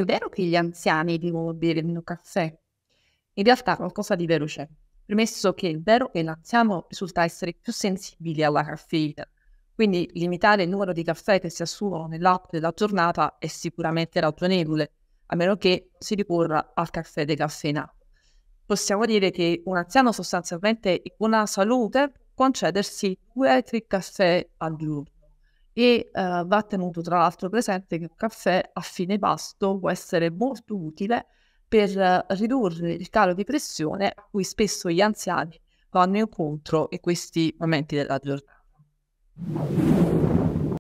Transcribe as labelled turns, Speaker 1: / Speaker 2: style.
Speaker 1: è vero che gli anziani devono bere meno caffè? In realtà qualcosa di vero c'è, premesso che è vero che l'anziano risulta essere più sensibile alla caffeina, quindi limitare il numero di caffè che si assumono nell'app della giornata è sicuramente ragionevole, a meno che si ricorra al caffè decaffeinato. Possiamo dire che un anziano sostanzialmente in buona salute può concedersi 2-3 caffè al giorno e uh, va tenuto tra l'altro presente che un caffè a fine pasto può essere molto utile per uh, ridurre il calo di pressione a cui spesso gli anziani vanno incontro in questi momenti della giornata.